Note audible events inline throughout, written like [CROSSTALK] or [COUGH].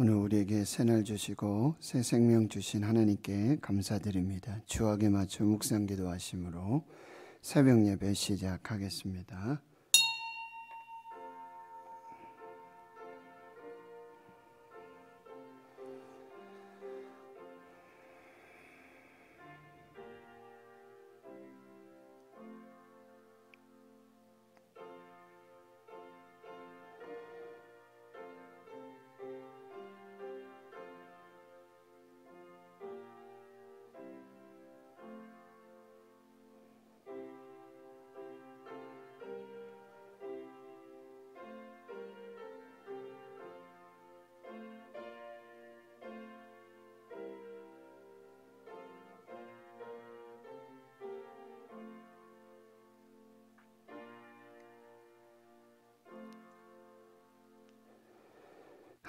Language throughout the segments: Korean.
오늘 우리에게 새 날 주시고 새 생명 주신 하나님께 감사드립니다. 주하에 맞춰 묵상 기도하심으로 새벽 예배 시작하겠습니다.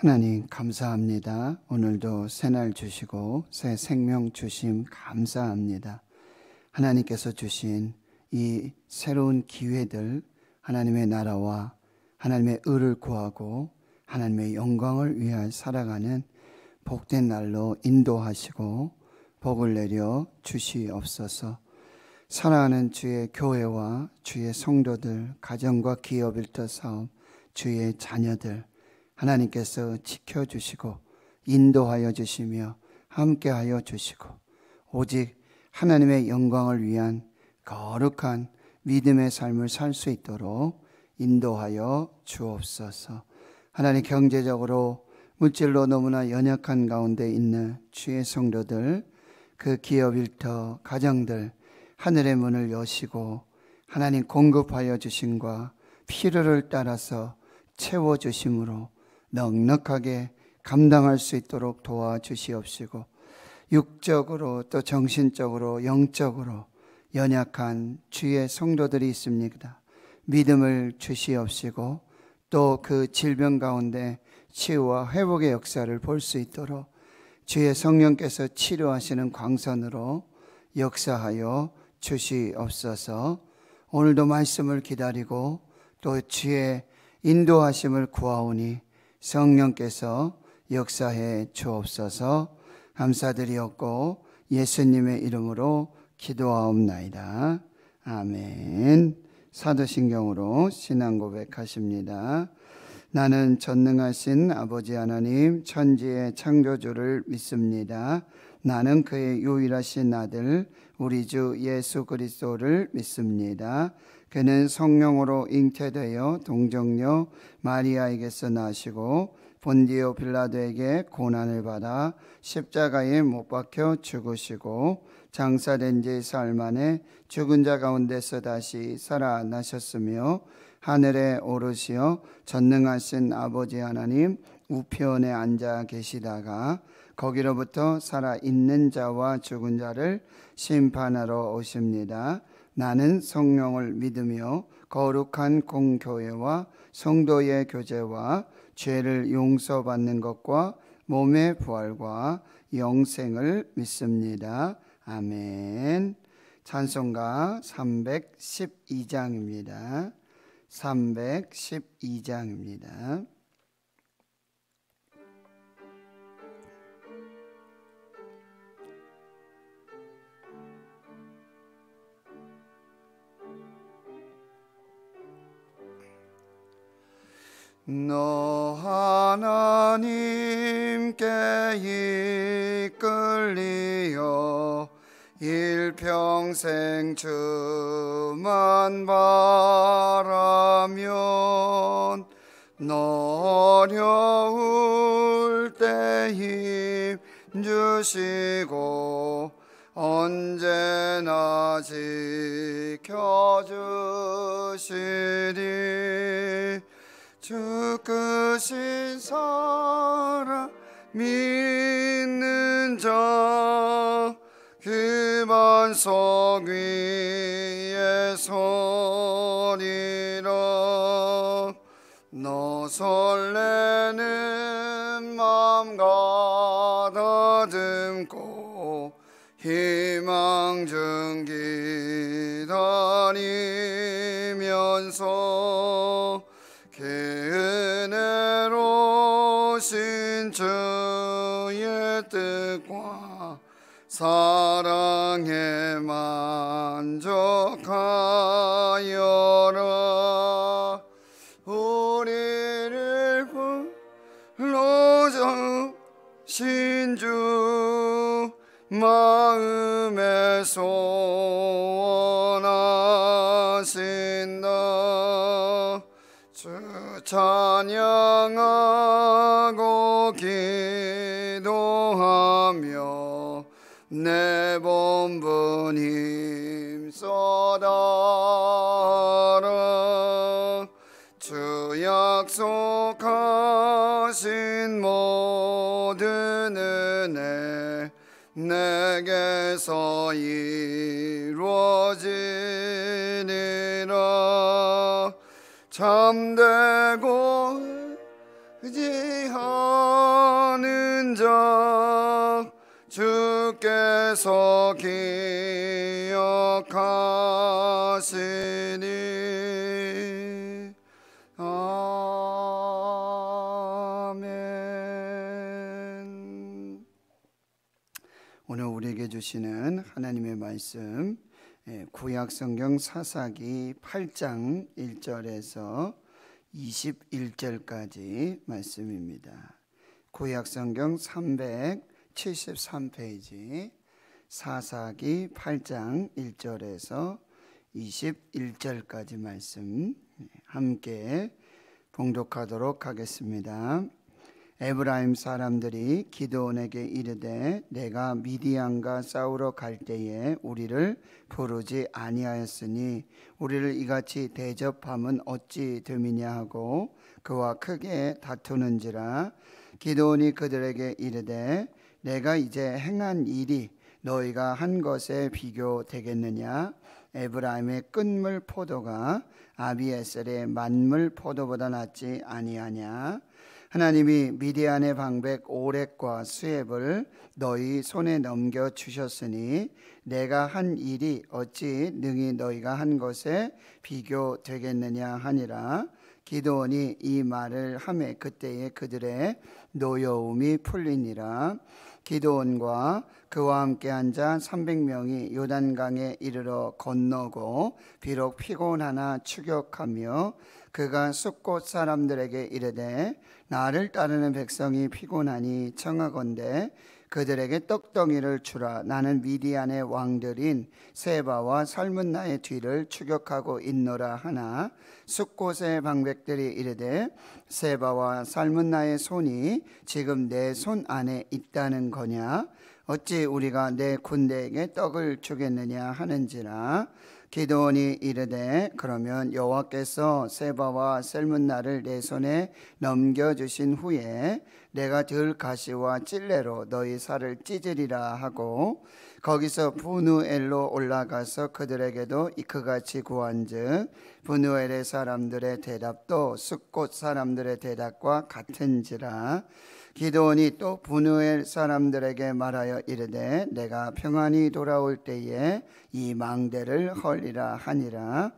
하나님 감사합니다. 오늘도 새 날 주시고 새 생명 주심 감사합니다. 하나님께서 주신 이 새로운 기회들 하나님의 나라와 하나님의 의를 구하고 하나님의 영광을 위하 살아가는 복된 날로 인도하시고 복을 내려 주시옵소서. 사랑하는 주의 교회와 주의 성도들, 가정과 기업 일터 사업, 주의 자녀들 하나님께서 지켜주시고 인도하여 주시며 함께하여 주시고 오직 하나님의 영광을 위한 거룩한 믿음의 삶을 살 수 있도록 인도하여 주옵소서. 하나님 경제적으로 물질로 너무나 연약한 가운데 있는 주의 성도들, 그 기업 일터, 가정들, 하늘의 문을 여시고 하나님 공급하여 주신과 필요를 따라서 채워 주심으로 넉넉하게 감당할 수 있도록 도와주시옵시고 육적으로 또 정신적으로 영적으로 연약한 주의 성도들이 있습니다. 믿음을 주시옵시고 또 그 질병 가운데 치유와 회복의 역사를 볼 수 있도록 주의 성령께서 치료하시는 광선으로 역사하여 주시옵소서 오늘도 말씀을 기다리고 또 주의 인도하심을 구하오니 성령께서 역사해 주옵소서 감사드리옵고 예수님의 이름으로 기도하옵나이다. 아멘. 사도신경으로 신앙 고백하십니다. 나는 전능하신 아버지 하나님 천지의 창조주를 믿습니다. 나는 그의 유일하신 아들 우리 주 예수 그리스도를 믿습니다. 그는 성령으로 잉태되어 동정녀 마리아에게서 나시고 본디오 빌라도에게 고난을 받아 십자가에 못 박혀 죽으시고 장사된 지 사흘 만에 죽은 자 가운데서 다시 살아나셨으며 하늘에 오르시어 전능하신 아버지 하나님 우편에 앉아 계시다가 거기로부터 살아있는 자와 죽은 자를 심판하러 오십니다. 나는 성령을 믿으며 거룩한 공교회와 성도의 교제와 죄를 용서받는 것과 몸의 부활과 영생을 믿습니다. 아멘. 찬송가 312장입니다. 312장입니다. 너 하나님께 이끌리어 일평생 주만 바라면 너 어려울 때 힘 주시고 언제나 지켜주시리 주크신 사랑 믿는 자 기반석 위에 서리라 너 설레는 마음 가다듬고 희망 중 기다리면서 은혜로신 주의 뜻과 사랑에 만족하여라 우리를 불러주신 주마음에소 찬양하고 기도하며 내 본분 힘써다라 주 약속하신 모든 은혜 내게서 이루어지니라 참되고 의지하는 자 주께서 기억하시니 아멘 오늘 우리에게 주시는 하나님의 말씀 예, 구약 성경 사사기 8장 1절에서 21절까지 말씀입니다. 구약 성경 373페이지 사사기 8장 1절에서 21절까지 말씀 예, 함께 봉독하도록 하겠습니다. 에브라임 사람들이 기드온에게 이르되 내가 미디안과 싸우러 갈 때에 우리를 부르지 아니하였으니 우리를 이같이 대접함은 어찌 됨이냐 하고 그와 크게 다투는지라 기드온이 그들에게 이르되 내가 이제 행한 일이 너희가 한 것에 비교되겠느냐 에브라임의 끝물 포도가 아비에셀의 만물 포도보다 낫지 아니하냐 하나님이 미디안의 방백 오렉과 수앱을 너희 손에 넘겨 주셨으니 내가 한 일이 어찌 능히 너희가 한 것에 비교되겠느냐 하니라 기도원이 이 말을 함에 그때에 그들의 노여움이 풀리니라 기도원과 그와 함께 앉아 300명이 요단강에 이르러 건너고 비록 피곤하나 추격하며 그가 숲곳 사람들에게 이르되 나를 따르는 백성이 피곤하니 청하건대 그들에게 떡덩이를 주라 나는 미디안의 왕들인 세바와 삶은 나의 뒤를 추격하고 있노라 하나 숲곳의 방백들이 이르되 세바와 삶은 나의 손이 지금 내 손 안에 있다는 거냐 어찌 우리가 내 군대에게 떡을 주겠느냐 하는지라 기도원이 이르되 그러면 여호와께서 세바와 셀문나를 내 손에 넘겨주신 후에 내가 들 가시와 찔레로 너희 살을 찢으리라 하고 거기서 분우엘로 올라가서 그들에게도 이크같이 구한즉 분우엘의 사람들의 대답도 숫꽃 사람들의 대답과 같은지라 기도원이 또 분우엘 사람들에게 말하여 이르되 내가 평안히 돌아올 때에 이 망대를 헐리라 하니라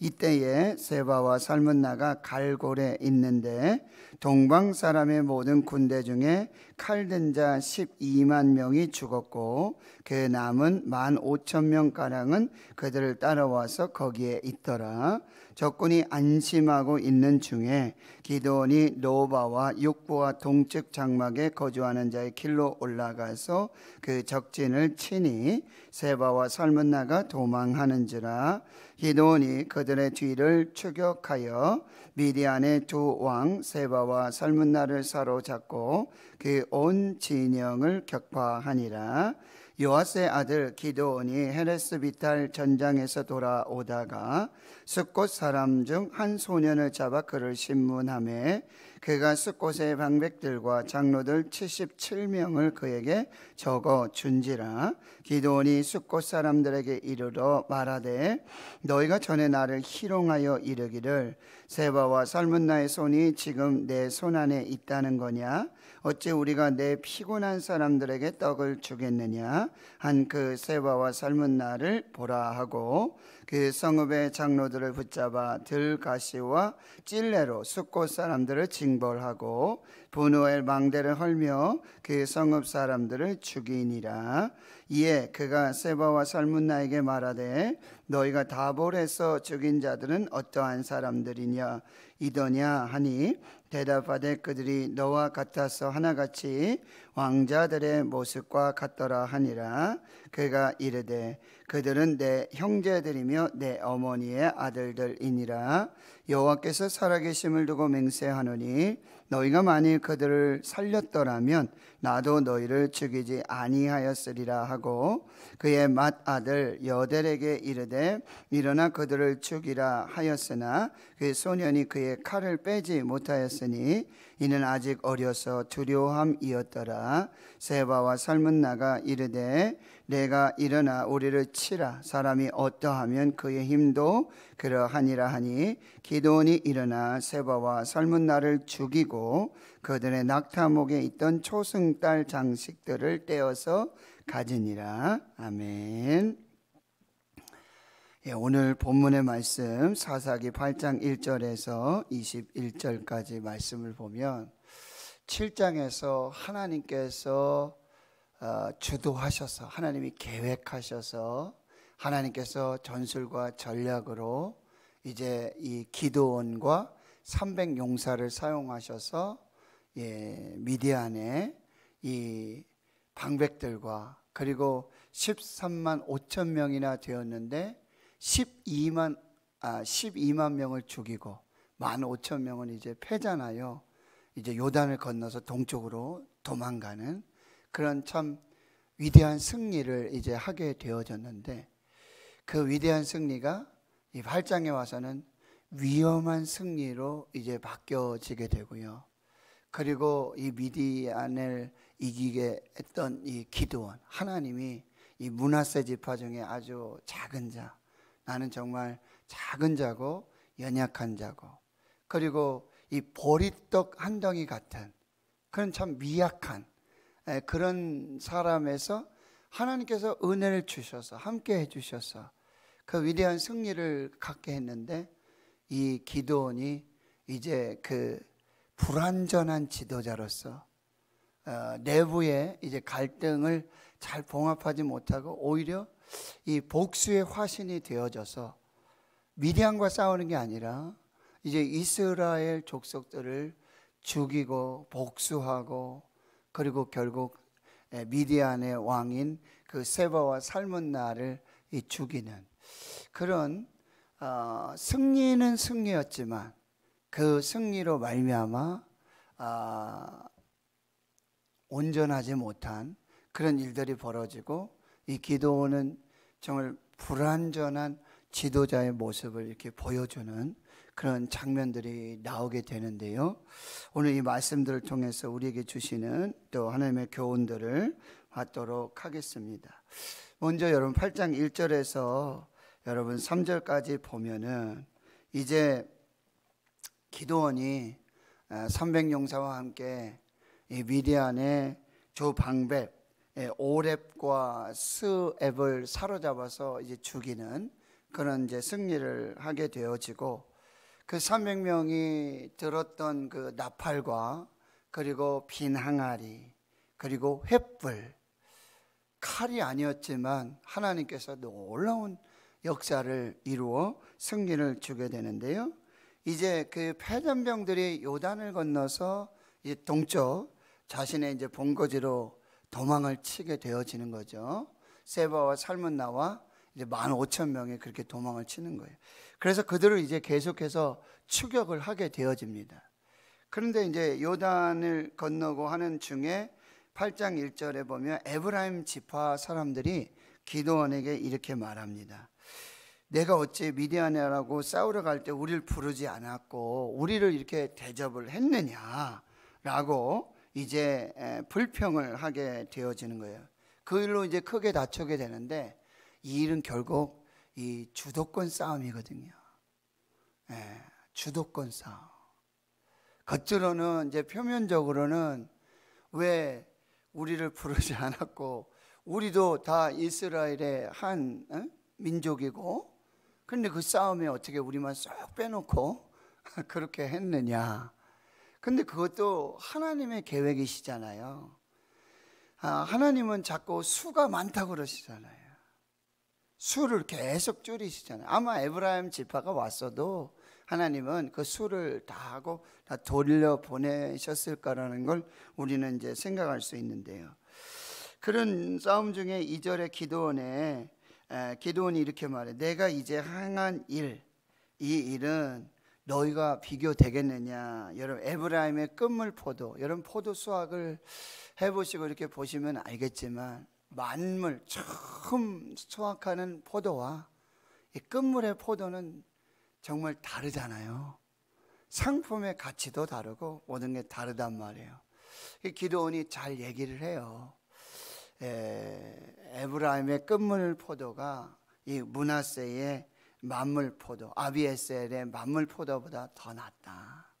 이때에 세바와 살문나가 갈골에 있는데 동방 사람의 모든 군대 중에 칼든 자 12만 명이 죽었고 그 남은 1만 5천 명 가량은 그들을 따라와서 거기에 있더라. 적군이 안심하고 있는 중에 기도원이 노바와 육부와 동측 장막에 거주하는 자의 길로 올라가서 그 적진을 치니 세바와 살문나가 도망하는지라 기도이 그들의 뒤를 추격하여 미디안의 두 왕 세바와 설문나를 사로잡고 그 온 진영을 격파하니라 요아스의 아들 기도원이 헤레스 비탈 전장에서 돌아오다가 스콧 사람 중 한 소년을 잡아 그를 신문함에 그가 스콧의 방백들과 장로들 77명을 그에게 적어 준지라 기도원이 스콧 사람들에게 이르러 말하되 너희가 전에 나를 희롱하여 이르기를 세바와 삶은 나의 손이 지금 내 손 안에 있다는 거냐 어찌 우리가 내 피곤한 사람들에게 떡을 주겠느냐 한 그 세바와 삶은 나를 보라 하고 그 성읍의 장로들을 붙잡아 들가시와 찔레로 숙곳 사람들을 징벌하고 분노의 망대를 헐며 그 성읍 사람들을 죽이니라 이에 그가 세바와 살문나에게 말하되 너희가 다볼에서 죽인 자들은 어떠한 사람들이냐 이더냐 하니 대답하되 그들이 너와 같아서 하나같이 왕자들의 모습과 같더라 하니라 그가 이르되 그들은 내 형제들이며 내 어머니의 아들들이니라 여호와께서 살아계심을 두고 맹세하노니 너희가 만일 그들을 살렸더라면 나도 너희를 죽이지 아니하였으리라 하고 그의 맏아들 여델에게 이르되 일어나 그들을 죽이라 하였으나 그 소년이 그의 칼을 빼지 못하였으니 이는 아직 어려서 두려움이었더라 세바와 삶은 나가 이르되 내가 일어나 우리를 치라 사람이 어떠하면 그의 힘도 그러하니라 하니 기도원이 일어나 세바와 삶은 나를 죽이고 그들의 낙타목에 있던 초승달 장식들을 떼어서 가지니라 아멘. 예, 오늘 본문의 말씀 사사기 8장 1절에서 21절까지 말씀을 보면 7장에서 하나님께서 어, 주도하셔서 하나님이 계획하셔서 하나님께서 전술과 전략으로 이제 이 기도원과 300용사를 사용하셔서 예, 미디안의 이 방백들과 그리고 13만 5천 명이나 되었는데 12만 아 12만 명을 죽이고 1만 5천 명은 이제 패잖아요. 이제 요단을 건너서 동쪽으로 도망가는 그런 참 위대한 승리를 이제 하게 되어졌는데 그 위대한 승리가 이 8장에 와서는 위험한 승리로 이제 바뀌어지게 되고요. 그리고 이 미디안을 이기게 했던 이 기도원 하나님이 이 문하세 지파 중에 아주 작은 자 나는 정말 작은 자고 연약한 자고 그리고 이 보리떡 한 덩이 같은 그런 참 미약한 예, 그런 사람에서 하나님께서 은혜를 주셔서 함께 해주셔서 그 위대한 승리를 갖게 했는데 이 기도원이 이제 그 불완전한 지도자로서 어, 내부의 이제 갈등을 잘 봉합하지 못하고 오히려 이 복수의 화신이 되어져서 미디안과 싸우는 게 아니라 이제 이스라엘 족속들을 죽이고 복수하고 그리고 결국 미디안의 왕인 그 세바와 삶은 나를 죽이는 그런 어, 승리는 승리였지만 그 승리로 말미암아 어, 온전하지 못한 그런 일들이 벌어지고 이 기도는 정말 불완전한 지도자의 모습을 이렇게 보여주는 그런 장면들이 나오게 되는데요. 오늘 이 말씀들을 통해서 우리에게 주시는 또 하나님의 교훈들을 받도록 하겠습니다. 먼저 여러분 8장 1절에서 여러분 3절까지 보면은 이제 기도원이 300용사와 아, 함께 미디안의 조방백, 오랩과 스앱을 사로잡아서 이제 죽이는 그런 이제 승리를 하게 되어지고 그 300명이 들었던 그 나팔과 그리고 빈 항아리 그리고 횃불 칼이 아니었지만 하나님께서 놀라운 역사를 이루어 승리를 주게 되는데요. 이제 그 패전병들이 요단을 건너서 이 동쪽 자신의 이제 본거지로 도망을 치게 되어지는 거죠. 세바와 살문나와 이제 만 오천 명이 그렇게 도망을 치는 거예요. 그래서 그들을 이제 계속해서 추격을 하게 되어집니다. 그런데 이제 요단을 건너고 하는 중에 8장 1절에 보면 에브라임 지파 사람들이 기도원에게 이렇게 말합니다. 내가 어찌 미디안이라고 싸우러 갈 때 우리를 부르지 않았고 우리를 이렇게 대접을 했느냐라고 이제 불평을 하게 되어지는 거예요. 그 일로 이제 크게 다투게 되는데 이 일은 결국 이 주도권 싸움이거든요. 예, 주도권 싸움. 겉으로는 이제 표면적으로는 왜 우리를 부르지 않았고 우리도 다 이스라엘의 한 어? 민족이고 그데그 싸움에 어떻게 우리만 쏙 빼놓고 [LAUGHS] 그렇게 했느냐. 근데 그것도 하나님의 계획이시잖아요. 아, 하나님은 자꾸 수가 많다고 그러시잖아요. 수를 계속 줄이시잖아요. 아마 에브라임 지파가 왔어도 하나님은 그 수를 다 하고 다 돌려 보내셨을 거라는 걸 우리는 이제 생각할 수 있는데요. 그런 싸움 중에 2절의 기도원에 기도원이 이렇게 말해 내가 이제 항한 일 이 일은 너희가 비교되겠느냐 여러분 에브라임의 끝물 포도 여러분 포도 수확을 해보시고 이렇게 보시면 알겠지만 만물 처음 수확하는 포도와 이 끝물의 포도는 정말 다르잖아요. 상품의 가치도 다르고 모든 게 다르단 말이에요. 기도원이 잘 얘기를 해요. 에, 브라임의 끝물 포도가 이 문하세의 만물 포도, 아비에셀의 만물 포도보다 더 낫다.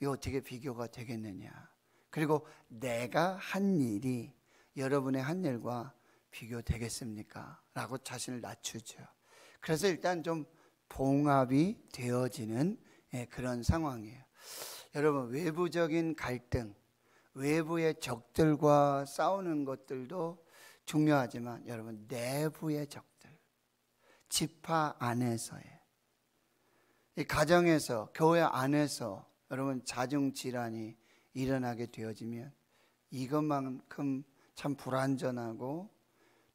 이 어떻게 비교가 되겠느냐. 그리고 내가 한 일이 여러분의 한 일과 비교되겠습니까? 라고 자신을 낮추죠. 그래서 일단 좀 봉합이 되어지는 예, 그런 상황이에요. 여러분, 외부적인 갈등, 외부의 적들과 싸우는 것들도 중요하지만 여러분, 내부의 적들, 지파 안에서의, 가정에서, 교회 안에서 여러분, 자중질환이 일어나게 되어지면 이것만큼 참 불완전하고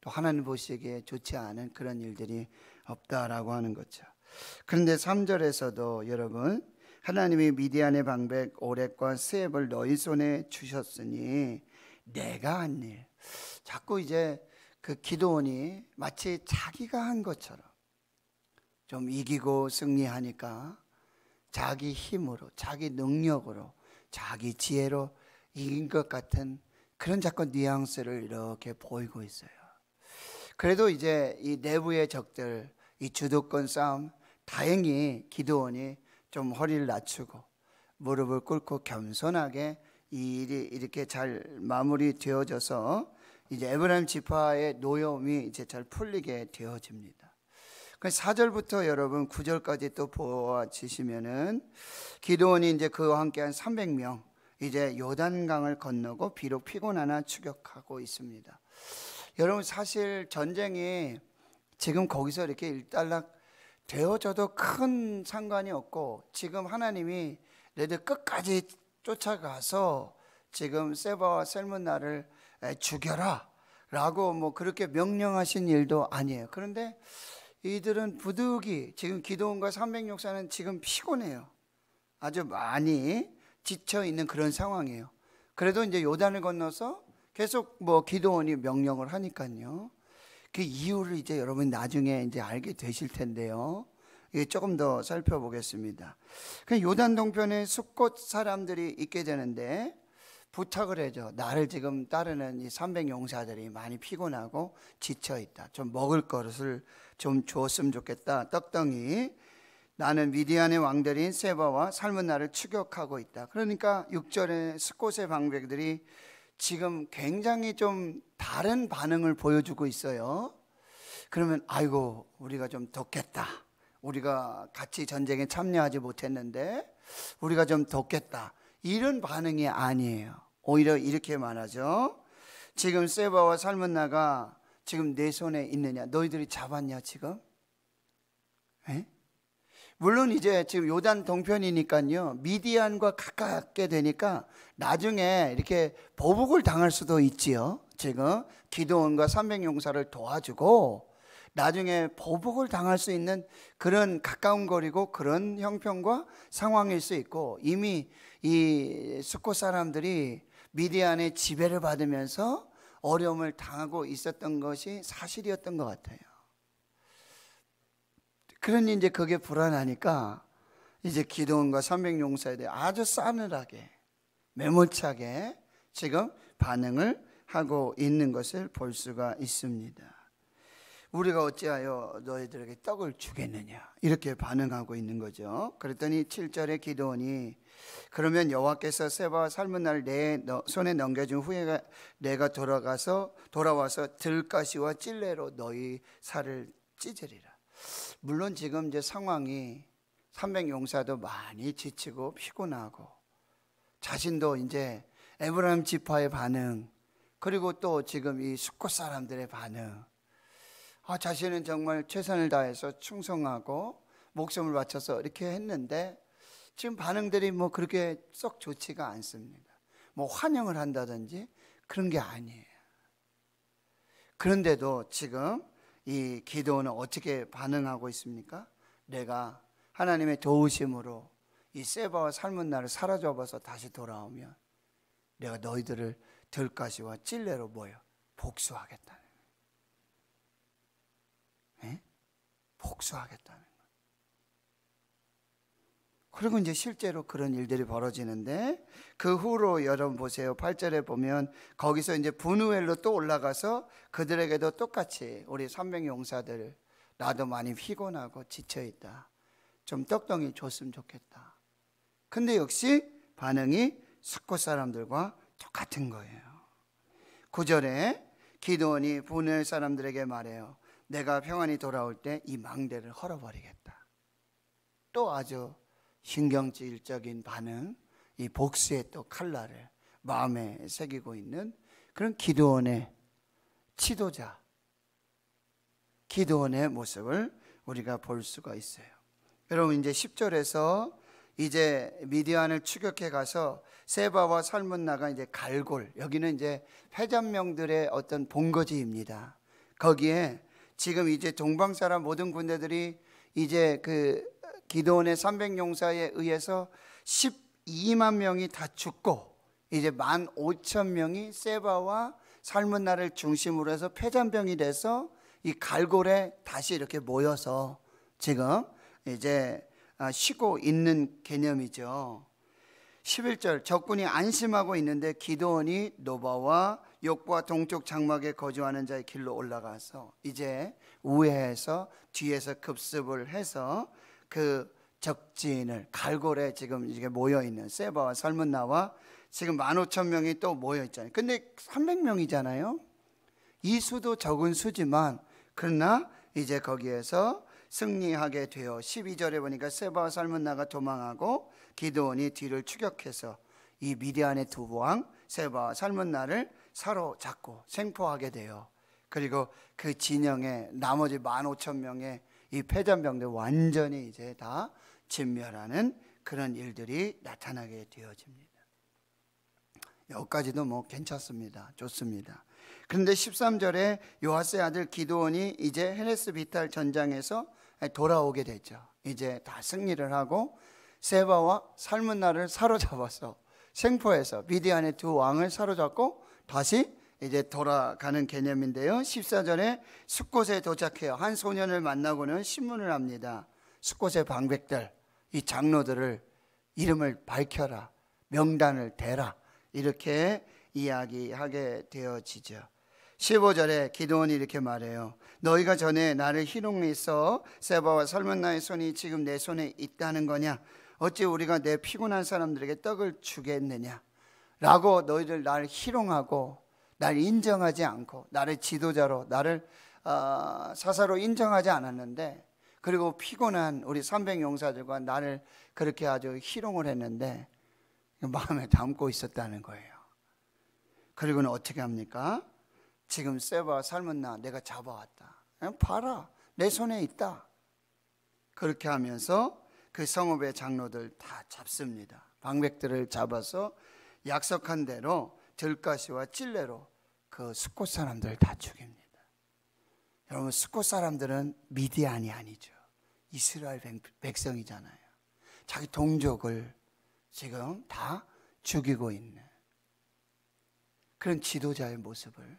또 하나님 보시기에 좋지 않은 그런 일들이 없다라고 하는 거죠. 그런데 3절에서도 여러분 하나님이 미디안의 방백 오렉과 스앱을 너희 손에 주셨으니 내가 한 일. 자꾸 이제 그 기도원이 마치 자기가 한 것처럼 좀 이기고 승리하니까 자기 힘으로, 자기 능력으로, 자기 지혜로 이긴 것 같은 그런 자꾸 뉘앙스를 이렇게 보이고 있어요. 그래도 이제 이 내부의 적들, 이 주도권 싸움, 다행히 기도원이 좀 허리를 낮추고 무릎을 꿇고 겸손하게 이 일이 이렇게 잘 마무리되어져서 이제 에브라임 지파의 노여움이 이제 잘 풀리게 되어집니다. 그 사절부터 여러분 구절까지또 보아지시면은 기도원이 이제 그와 함께 한 300명 이제 요단강을 건너고 비록 피곤하나 추격하고 있습니다. 여러분 사실 전쟁이 지금 거기서 이렇게 일단락 되어져도 큰 상관이 없고 지금 하나님이 레드 끝까지 쫓아가서 지금 세바와 셀문나를 죽여라 라고 뭐 그렇게 명령하신 일도 아니에요. 그런데 이들은 부득이 지금 기도원과 삼백육사는 지금 피곤해요. 아주 많이 지쳐 있는 그런 상황이에요. 그래도 이제 요단을 건너서 계속 뭐 기도원이 명령을 하니까요. 그 이유를 이제 여러분 나중에 이제 알게 되실 텐데요. 이게 조금 더 살펴보겠습니다. 그 요단 동편에 숲꽃 사람들이 있게 되는데 부탁을 해줘. 나를 지금 따르는 이 300용사들이 많이 피곤하고 지쳐 있다. 좀 먹을 것을 좀 줬으면 좋겠다. 떡덩이 나는 미디안의 왕들인 세바와 삶은 나를 추격하고 있다. 그러니까 6절에 스콧의 방백들이 지금 굉장히 좀 다른 반응을 보여주고 있어요. 그러면 아이고 우리가 좀 덥겠다. 우리가 같이 전쟁에 참여하지 못했는데 우리가 좀 덥겠다. 이런 반응이 아니에요. 오히려 이렇게 말하죠. 지금 세바와 삶은 나가 지금 내 손에 있느냐? 너희들이 잡았냐 지금? 물론 이제 지금 요단 동편이니까요. 미디안과 가깝게 되니까 나중에 이렇게 보복을 당할 수도 있지요. 지금 기도원과 삼백용사를 도와주고 나중에 보복을 당할 수 있는 그런 가까운 거리고 그런 형편과 상황일 수 있고 이미 이 스코 사람들이 미디안의 지배를 받으면서 어려움을 당하고 있었던 것이 사실이었던 것 같아요. 그러니 이제 그게 불안하니까 이제 기도원과 선백용사에 대해 아주 싸늘하게 매몰차게 지금 반응을 하고 있는 것을 볼 수가 있습니다. 우리가 어찌하여 너희들에게 떡을 주겠느냐 이렇게 반응하고 있는 거죠. 그랬더니 7절의 기도원이 그러면 여호와께서 세바 삶은 날 내 손에 넘겨준 후에 내가 돌아가서 돌아와서 들가시와 찔레로 너희 살을 찢으리라. 물론 지금 이제 상황이 300 용사도 많이 지치고 피곤하고 자신도 이제 에브라임 지파의 반응 그리고 또 지금 이 숙고 사람들의 반응 아 자신은 정말 최선을 다해서 충성하고 목숨을 바쳐서 이렇게 했는데 지금 반응들이 뭐 그렇게 썩 좋지가 않습니다. 뭐 환영을 한다든지 그런 게 아니에요. 그런데도 지금 이 기도는 어떻게 반응하고 있습니까? 내가 하나님의 도우심으로 이 세바와 삶은 나를 사라져봐서 다시 돌아오면 내가 너희들을 들가시와 찔레로 모여 복수하겠다는. 에? 예? 복수하겠다는. 그리고 이제 실제로 그런 일들이 벌어지는데 그 후로 여러분 보세요. 8절에 보면 거기서 이제 분우엘로 또 올라가서 그들에게도 똑같이 우리 300 용사들 나도 많이 피곤하고 지쳐 있다. 좀 떡덩이 줬으면 좋겠다. 근데 역시 반응이 스코 사람들과 똑같은 거예요. 9절에 기도원이 분우엘 사람들에게 말해요. 내가 평안히 돌아올 때 이 망대를 헐어버리겠다. 또 아주 신경질적인 반응, 이 복수의 또 칼날을 마음에 새기고 있는 그런 기도원의 지도자, 기도원의 모습을 우리가 볼 수가 있어요. 여러분 이제 10절에서 이제 미디안을 추격해 가서 세바와 살문나가 이제 갈골 여기는 이제 패전명들의 어떤 본거지입니다. 거기에 지금 이제 동방 사람 모든 군대들이 이제 그 기도원의 300용사에 의해서 12만 명이 다 죽고 이제 1만 5천 명이 세바와 삶은 나를 중심으로 해서 폐잔병이 돼서 이 갈골에 다시 이렇게 모여서 지금 이제 아, 쉬고 있는 개념이죠. 11절 적군이 안심하고 있는데 기도원이 노바와 욕과 동쪽 장막에 거주하는 자의 길로 올라가서 이제 우회해서 뒤에서 급습을 해서 그 적진을 갈고래 지금 이게 모여 있는 세바와 설문나와 지금 15,000명이 또 모여 있잖아요. 근데 300명이잖아요. 이 수도 적은 수지만 그러나 이제 거기에서 승리하게 되어 12절에 보니까 세바와 살문나가 도망하고 기도원이 뒤를 추격해서 이 미디안의 두 왕 세바와 살문나를 사로잡고 생포하게 돼요. 그리고 그 진영의 나머지 15,000명의 이 패전병들 완전히 이제 다 진멸하는 그런 일들이 나타나게 되어집니다. 여기까지도 뭐 괜찮습니다. 좋습니다. 그런데 13절에 요하스의 아들 기도원이 이제 헤레스 비탈 전장에서 돌아오게 되죠. 이제 다 승리를 하고 세바와 삶은 나를 사로잡아서 [LAUGHS] 생포해서 미디안의 두 왕을 사로잡고 다시 이제 돌아가는 개념인데요. 14절에 숲곳에 도착해요. 한 소년을 만나고는 신문을 합니다. 숲곳의 방백들, 이 장로들을 이름을 밝혀라, 명단을 대라. 이렇게 이야기하게 되어지죠. 15절에 기도원이 이렇게 말해요. 너희가 전에 나를 희롱해서 세바와 설문 나의 손이 지금 내 손에 있다는 거냐? 어찌 우리가 내 피곤한 사람들에게 떡을 주겠느냐? 라고 너희들 날 희롱하고 날 인정하지 않고 나를 지도자로 나를 어, 사사로 인정하지 않았는데 그리고 피곤한 우리 300 용사들과 나를 그렇게 아주 희롱을 했는데 마음에 담고 있었다는 거예요. 그리고는 어떻게 합니까? 지금 세바 삶은 나 내가 잡아왔다. 예, 봐라 내 손에 있다. 그렇게 하면서 그 성읍의 장로들 다 잡습니다. 방백들을 잡아서 약속한 대로 들가시와 찔레로 그 스콧 사람들 을다 죽입니다. 여러분 스콧 사람들은 미디안이 아니죠. 이스라엘 백성이잖아요. 자기 동족을 지금 다 죽이고 있는 그런 지도자의 모습을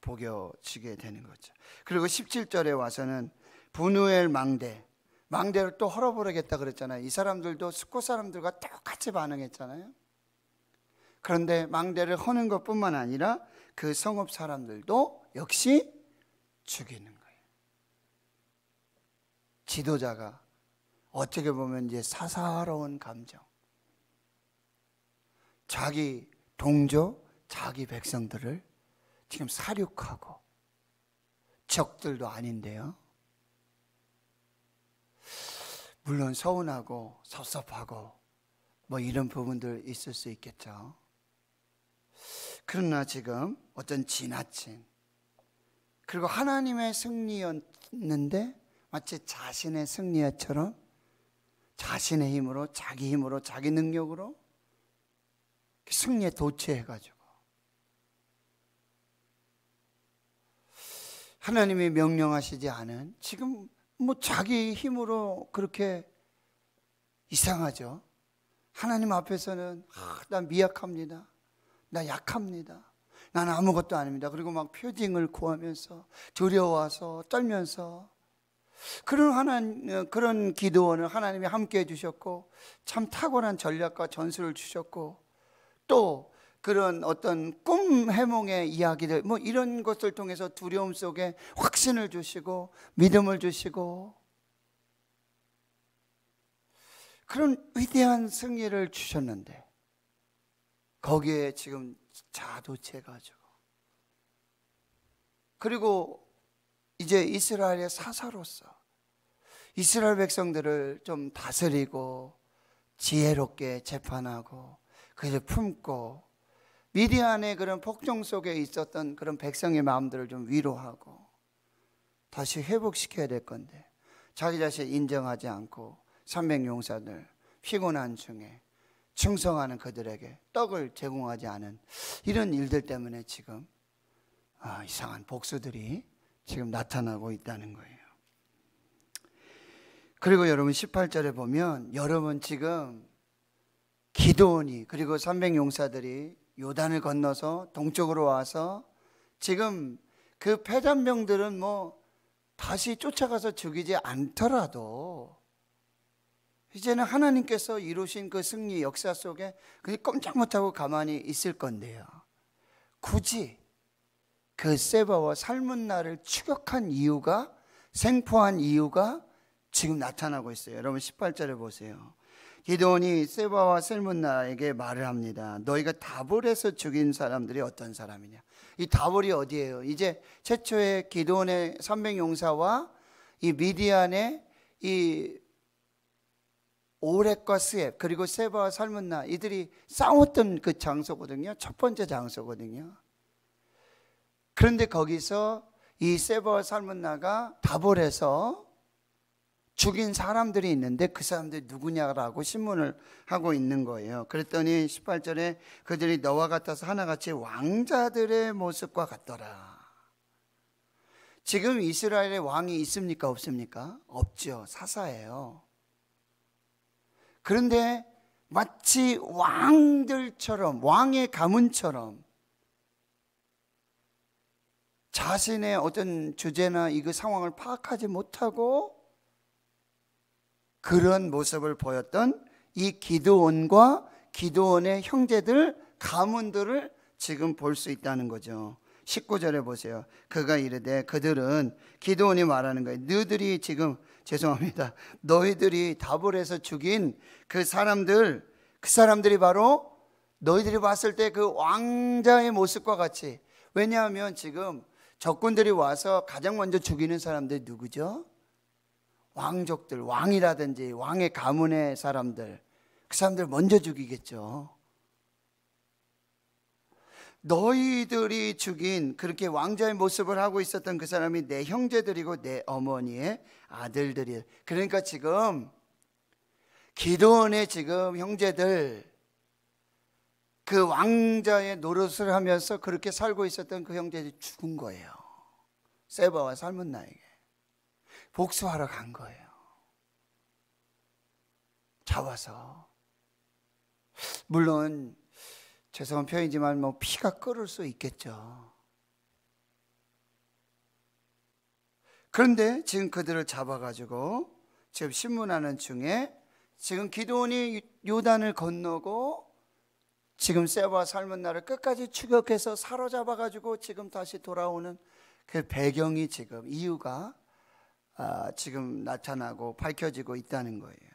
보여지게 되는 거죠. 그리고 17절에 와서는 분우엘 망대, 망대를 또 헐어버리겠다 그랬잖아요. 이 사람들도 스코 사람들과 똑같이 반응했잖아요. 그런데 망대를 허는 것뿐만 아니라 그 성읍 사람들도 역시 죽이는 거예요. 지도자가 어떻게 보면 이제 사사로운 감정. 자기 동조, 자기 백성들을 지금 사륙하고 적들도 아닌데요. 물론 서운하고 섭섭하고 뭐 이런 부분들 있을 수 있겠죠. 그러나 지금 어떤 지나친 그리고 하나님의 승리였는데 마치 자신의 승리처럼 자신의 힘으로 자기 힘으로 자기 능력으로 승리에 도취해가지고 하나님이 명령하시지 않은 지금 뭐 자기 힘으로 그렇게 이상하죠. 하나님 앞에서는 아, 나 미약합니다. 나 약합니다. 나는 아무것도 아닙니다. 그리고 막 표징을 구하면서 두려워서 떨면서 그런 하나 그런 기도원을 하나님이 함께 해 주셨고 참 탁월한 전략과 전술을 주셨고 또 그런 어떤 꿈 해몽의 이야기들 뭐 이런 것을 통해서 두려움 속에 확신을 주시고 믿음을 주시고 그런 위대한 승리를 주셨는데 거기에 지금 자도체가지고 그리고 이제 이스라엘의 사사로서 이스라엘 백성들을 좀 다스리고 지혜롭게 재판하고 그를 품고 미디안의 그런 폭정 속에 있었던 그런 백성의 마음들을 좀 위로하고 다시 회복시켜야 될 건데 자기 자신 인정하지 않고 삼백 용사들 피곤한 중에 충성하는 그들에게 떡을 제공하지 않은 이런 일들 때문에 지금 아, 이상한 복수들이 지금 나타나고 있다는 거예요. 그리고 여러분 18절에 보면 여러분 지금 기도원이 그리고 300용사들이 요단을 건너서 동쪽으로 와서 지금 그 패잔병들은 뭐 다시 쫓아가서 죽이지 않더라도 이제는 하나님께서 이루신 그 승리 역사 속에 그냥 꼼짝 못하고 가만히 있을 건데요. 굳이 그 세바와 삶은 나를 추격한 이유가 생포한 이유가 지금 나타나고 있어요. 여러분 18절을 보세요. 기도원이 세바와 삶은 나에게 말을 합니다. 너희가 다볼에서 죽인 사람들이 어떤 사람이냐? 이 다볼이 어디예요? 이제 최초의 기도원의 300용사와 이 미디안의 이 오렉과 스엡 그리고 세바와 살문나 이들이 싸웠던 그 장소거든요. 첫 번째 장소거든요. 그런데 거기서 이 세바와 살문나가 답을 해서 죽인 사람들이 있는데 그 사람들이 누구냐라고 신문을 하고 있는 거예요. 그랬더니 18절에 그들이 너와 같아서 하나같이 왕자들의 모습과 같더라. 지금 이스라엘의 왕이 있습니까? 없습니까? 없죠. 사사예요. 그런데 마치 왕들처럼, 왕의 가문처럼 자신의 어떤 주제나 이거 상황을 파악하지 못하고 그런 모습을 보였던 이 기도원과 기도원의 형제들, 가문들을 지금 볼 수 있다는 거죠. 19절에 보세요. 그가 이르되 그들은 기도원이 말하는 거예요. 너들이 지금 죄송합니다. 너희들이 답을 해서 죽인 그 사람들, 그 사람들이 바로 너희들이 봤을 때 그 왕자의 모습과 같이 왜냐하면 지금 적군들이 와서 가장 먼저 죽이는 사람들이 누구죠? 왕족들, 왕이라든지 왕의 가문의 사람들. 그 사람들 먼저 죽이겠죠. 너희들이 죽인 그렇게 왕자의 모습을 하고 있었던 그 사람이 내 형제들이고 내 어머니의 아들들이 그러니까 지금 기도원의 지금 형제들 그 왕자의 노릇을 하면서 그렇게 살고 있었던 그 형제들이 죽은 거예요. 세바와 삶은 나에게 복수하러 간 거예요. 잡아서 물론 죄송한 표현이지만 뭐 피가 끓을 수 있겠죠. 그런데 지금 그들을 잡아가지고 지금 신문하는 중에 지금 기도원이 요단을 건너고 지금 세바 삶은 나를 끝까지 추격해서 사로잡아 가지고 지금 다시 돌아오는 그 배경이 지금 이유가 아, 지금 나타나고 밝혀지고 있다는 거예요.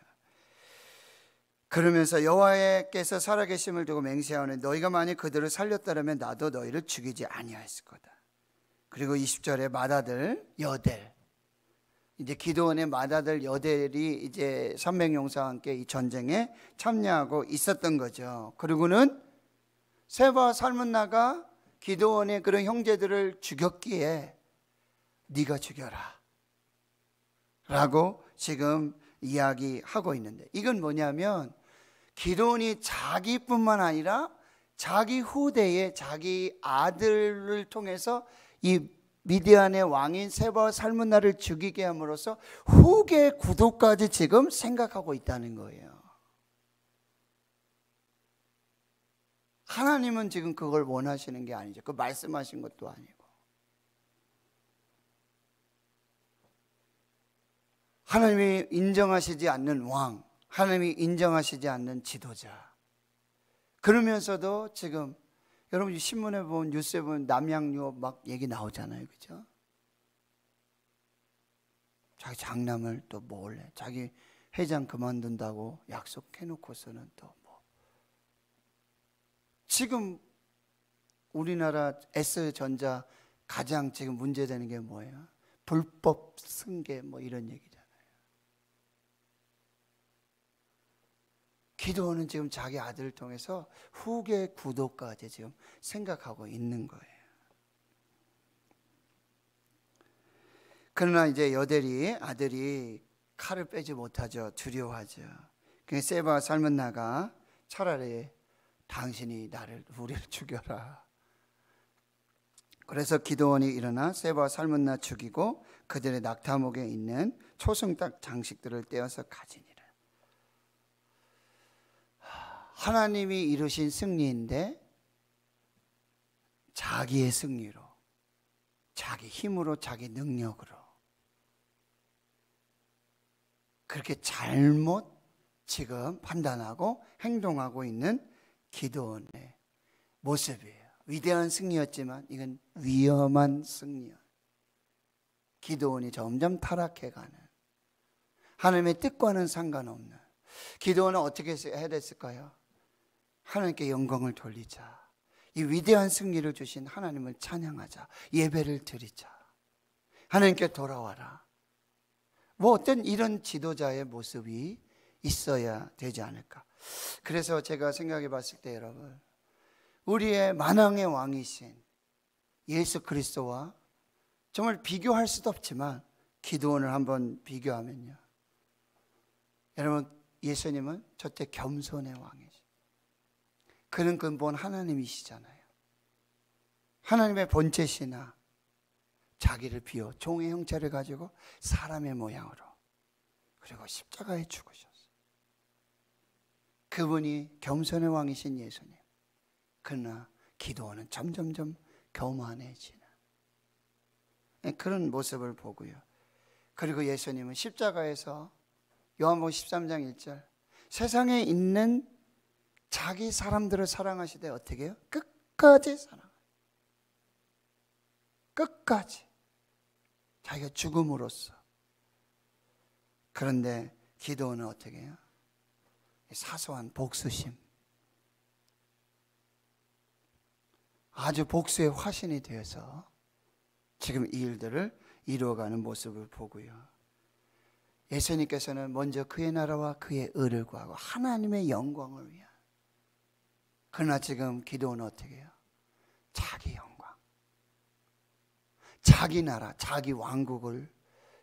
그러면서 여호와께서 살아계심을 두고 맹세하오니 너희가 만일 그들을 살렸다면 나도 너희를 죽이지 아니하였을 거다. 그리고 20절에 마다들 여델 이제 기도원의 마다들 여델이 이제 삼백용사와 함께 이 전쟁에 참여하고 있었던 거죠. 그리고는 세바 살문나가 기도원의 그런 형제들을 죽였기에 네가 죽여라. 라고 지금 이야기하고 있는데 이건 뭐냐면 기도원이 자기뿐만 아니라 자기 후대에 자기 아들을 통해서 이 미디안의 왕인 세바와 삶은 나를 죽이게 함으로써 후계 구도까지 지금 생각하고 있다는 거예요. 하나님은 지금 그걸 원하시는 게 아니죠. 그 말씀하신 것도 아니고. 하나님이 인정하시지 않는 왕, 하나님이 인정하시지 않는 지도자. 그러면서도 지금 여러분 신문에 보면 뉴스에 보면 남양유업 막 얘기 나오잖아요. 그죠? 자기 장남을 또 몰래 자기 회장 그만둔다고 약속해 놓고서는 또 뭐. 지금 우리나라 S전자 가장 지금 문제되는 게 뭐예요? 불법 승계 뭐 이런 얘기죠. 기도원은 지금 자기 아들을 통해서 후계 구도까지 지금 생각하고 있는 거예요. 그러나 이제 여델이 아들이 칼을 빼지 못하죠. 두려워하죠. 그 세바 삶은 나가 차라리 당신이 나를 우리를 죽여라. 그래서 기도원이 일어나 세바 삶은 나 죽이고 그들의 낙타목에 있는 초승닭 장식들을 떼어서 가지니. 하나님이 이루신 승리인데 자기의 승리로, 자기 힘으로, 자기 능력으로 그렇게 잘못 지금 판단하고 행동하고 있는 기도원의 모습이에요. 위대한 승리였지만 이건 위험한 승리야. 기도원이 점점 타락해가는 하나님의 뜻과는 상관없는 기도원은 어떻게 해야 됐을까요? 하나님께 영광을 돌리자. 이 위대한 승리를 주신 하나님을 찬양하자. 예배를 드리자. 하나님께 돌아와라. 뭐 어떤 이런 지도자의 모습이 있어야 되지 않을까. 그래서 제가 생각해 봤을 때 여러분, 우리의 만왕의 왕이신 예수 그리스도와 정말 비교할 수도 없지만 기도원을 한번 비교하면요. 여러분, 예수님은 저 때 겸손의 왕이죠. 그는 근본 하나님이시잖아요. 하나님의 본체시나 자기를 비워 종의 형체를 가지고 사람의 모양으로 그리고 십자가에 죽으셨어요. 그분이 겸손의 왕이신 예수님. 그러나 기도는 점점점 교만해지는 예, 그런 모습을 보고요. 그리고 예수님은 십자가에서 요한복음 13장 1절 세상에 있는 자기 사람들을 사랑하시되 어떻게 해요? 끝까지 사랑. 끝까지. 자기가 죽음으로써. 그런데 기도는 어떻게 해요? 사소한 복수심. 아주 복수의 화신이 되어서 지금 이 일들을 이루어가는 모습을 보고요. 예수님께서는 먼저 그의 나라와 그의 의를 구하고 하나님의 영광을 위한 그러나 지금 기도는 어떻게 해요? 자기 영광, 자기 나라, 자기 왕국을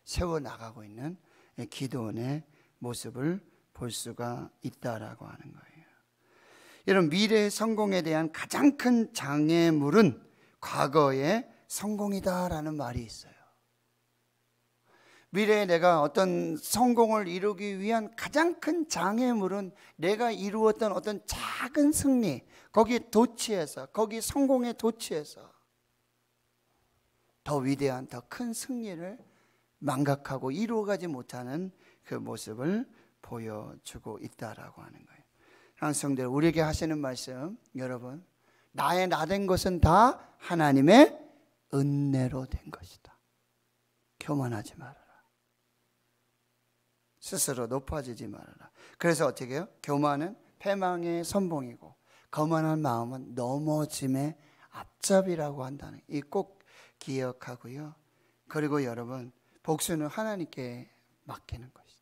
세워나가고 있는 기도원의 모습을 볼 수가 있다라고 하는 거예요. 이런 미래의 성공에 대한 가장 큰 장애물은 과거의 성공이다라는 말이 있어요. 미래에 내가 어떤 성공을 이루기 위한 가장 큰 장애물은 내가 이루었던 어떤 작은 승리, 거기 도취해서, 거기 성공에 도취해서 더 위대한, 더 큰 승리를 망각하고 이루어가지 못하는 그 모습을 보여주고 있다라고 하는 거예요. 항성들 우리에게 하시는 말씀, 여러분, 나의 나된 것은 다 하나님의 은혜로 된 것이다. 교만하지 마라. 스스로 높아지지 말아라. 그래서 어떻게 해요? 교만은 패망의 선봉이고 거만한 마음은 넘어짐의 앞잡이라고 한다는 이 꼭 기억하고요. 그리고 여러분 복수는 하나님께 맡기는 것이죠.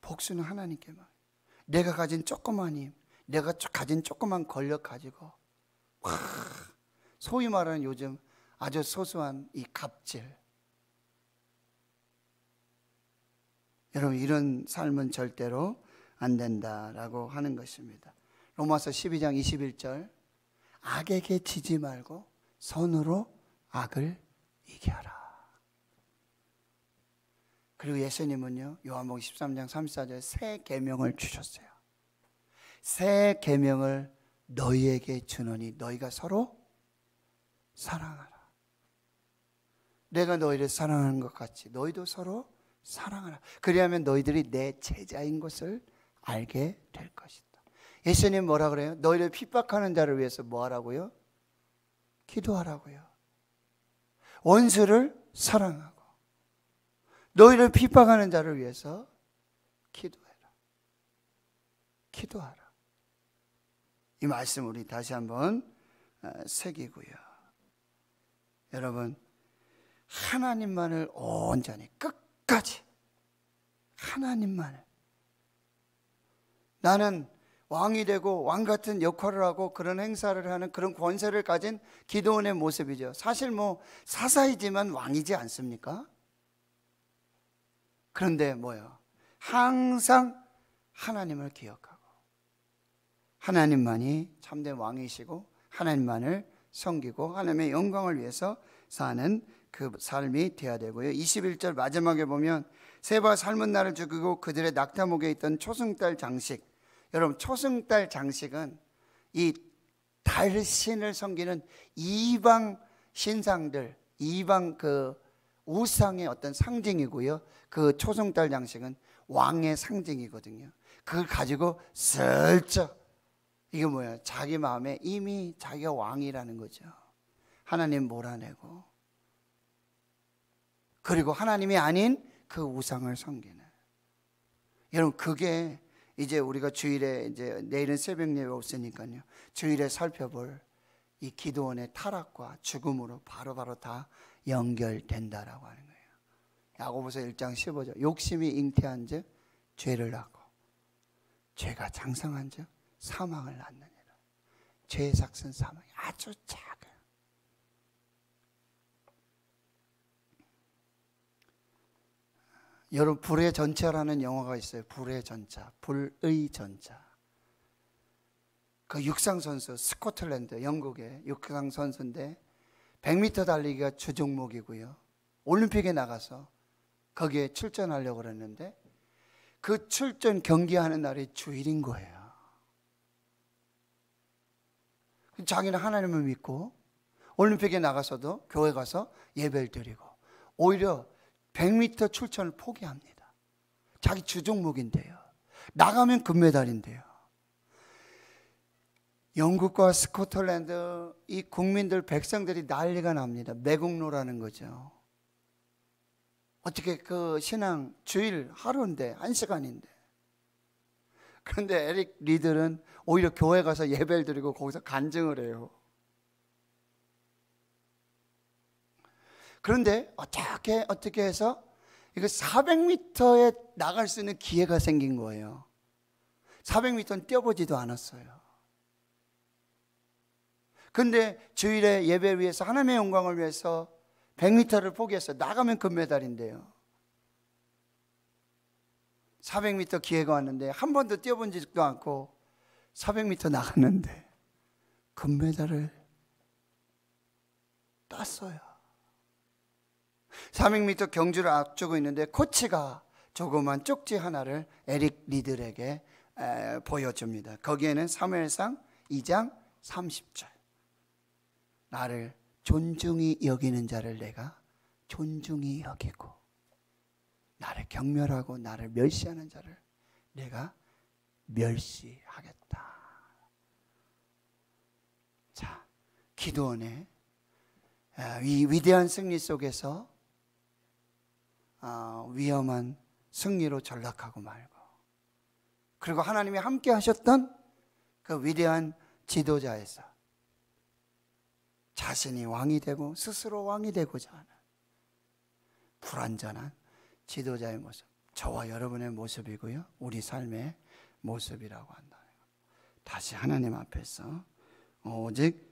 복수는 하나님께만. 내가 가진 조그만 힘, 내가 가진 조그만 권력 가지고 와, 소위 말하는 요즘 아주 소소한 이 갑질 여러분 이런 삶은 절대로 안 된다라고 하는 것입니다. 로마서 12장 21절 악에게 지지 말고 선으로 악을 이겨라. 그리고 예수님은요. 요한복음 13장 34절 새 계명을 주셨어요. 새 계명을 너희에게 주노니 너희가 서로 사랑하라. 내가 너희를 사랑하는 것 같이 너희도 서로 사랑하라. 그리하면 너희들이 내 제자인 것을 알게 될 것이다. 예수님 뭐라 그래요? 너희를 핍박하는 자를 위해서 뭐 하라고요? 기도하라고요. 원수를 사랑하고 너희를 핍박하는 자를 위해서 기도해라. 기도하라. 이 말씀 우리 다시 한번 어, 새기고요. 여러분 하나님만을 온전히 끝 끝까지 하나님만을 나는 왕이 되고 왕 같은 역할을 하고 그런 행사를 하는 그런 권세를 가진 기도원의 모습이죠. 사실 뭐 사사이지만 왕이지 않습니까? 그런데 뭐요? 항상 하나님을 기억하고 하나님만이 참된 왕이시고 하나님만을 섬기고 하나님의 영광을 위해서 사는 그 삶이 돼야 되고요. 21절 마지막에 보면 세바 삶은 날을 죽이고 그들의 낙타목에 있던 초승달 장식. 여러분 초승달 장식은 이 달신을 섬기는 이방 신상들, 이방 그 우상의 어떤 상징이고요. 그 초승달 장식은 왕의 상징이거든요. 그걸 가지고 슬쩍 이게 뭐야? 자기 마음에 이미 자기가 왕이라는 거죠. 하나님 몰아내고 그리고 하나님이 아닌 그 우상을 섬기는. 여러분 그게 이제 우리가 주일에 이제 내일은 새벽 예배 없으니까요. 주일에 살펴볼 이 기도원의 타락과 죽음으로 바로바로 바로 다 연결된다라고 하는 거예요. 야고보서 1장 15절. 욕심이 잉태한즉 죄를 낳고 죄가 장성한즉 사망을 낳느니라. 죄의 삭은 사망이 아주 작 여러분 불의 전차라는 영화가 있어요. 불의 전차, 불의 전차. 그 육상 선수 스코틀랜드 영국의 육상 선수인데 100m 달리기가 주 종목이고요. 올림픽에 나가서 거기에 출전하려고 그랬는데 그 출전 경기하는 날이 주일인 거예요. 자기는 하나님을 믿고 올림픽에 나가서도 교회 가서 예배를 드리고 오히려 100m 출전을 포기합니다. 자기 주종목인데요. 나가면 금메달인데요. 영국과 스코틀랜드 이 국민들 백성들이 난리가 납니다. 매국노라는 거죠. 어떻게 그 신앙 주일 하루인데 한 시간인데. 그런데 에릭 리들은 오히려 교회 가서 예배를 드리고 거기서 간증을 해요. 그런데 어떻게 어떻게 해서 이거 400m에 나갈 수 있는 기회가 생긴 거예요. 400m는 뛰어보지도 않았어요. 근데 주일에 예배 위해서 하나님의 영광을 위해서 100m를 포기해서 나가면 금메달인데요. 400m 기회가 왔는데 한 번도 뛰어본 적도 않고 400m 나갔는데 금메달을 땄어요. 300m 경주를 앞두고 있는데 코치가 조그만 쪽지 하나를 에릭 리들에게 보여줍니다. 거기에는 사무엘상 2장 30절. 나를 존중히 여기는 자를 내가 존중히 여기고 나를 경멸하고 나를 멸시하는 자를 내가 멸시하겠다. 자, 기도원의 이 위대한 승리 속에서 아, 위험한 승리로 전락하고 말고 그리고 하나님이 함께 하셨던 그 위대한 지도자에서 자신이 왕이 되고 스스로 왕이 되고자 하는 불완전한 지도자의 모습 저와 여러분의 모습이고요 우리 삶의 모습이라고 한다 다시 하나님 앞에서 오직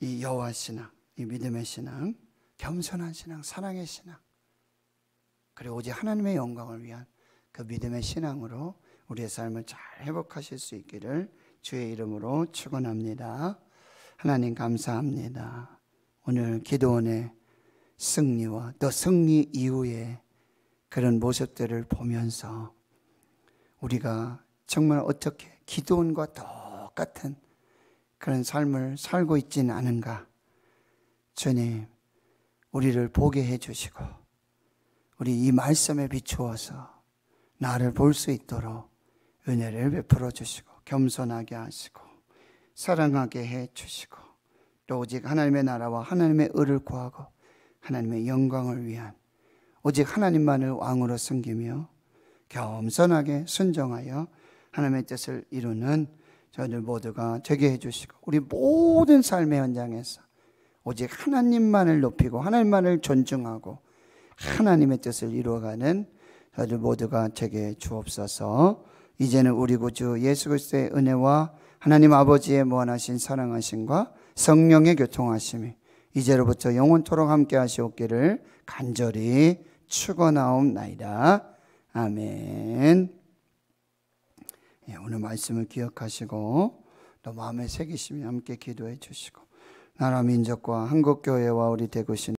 이 여호와 신앙, 이 믿음의 신앙, 겸손한 신앙, 사랑의 신앙 그리고 오직 하나님의 영광을 위한 그 믿음의 신앙으로 우리의 삶을 잘 회복하실 수 있기를 주의 이름으로 축원합니다. 하나님 감사합니다. 오늘 기도원의 승리와 또 승리 이후에 그런 모습들을 보면서 우리가 정말 어떻게 기도원과 똑같은 그런 삶을 살고 있지는 않은가. 주님, 우리를 보게 해주시고, 우리 이 말씀에 비추어서 나를 볼 수 있도록 은혜를 베풀어 주시고 겸손하게 하시고 사랑하게 해 주시고 또 오직 하나님의 나라와 하나님의 의를 구하고 하나님의 영광을 위한 오직 하나님만을 왕으로 섬기며 겸손하게 순종하여 하나님의 뜻을 이루는 저희들 모두가 되게 해주시고 우리 모든 삶의 현장에서 오직 하나님만을 높이고 하나님만을 존중하고 하나님의 뜻을 이루어가는 저들 모두가 제게 주옵소서. 이제는 우리 구주 예수 그리스도의 은혜와 하나님 아버지의 무한하신 사랑하심과 성령의 교통하심이 이제로부터 영원토록 함께 하시옵기를 간절히 축원하옵나이다. 아멘. 예, 오늘 말씀을 기억하시고 또 마음에 새기시며 함께 기도해 주시고 나라 민족과 한국 교회와 우리 대구신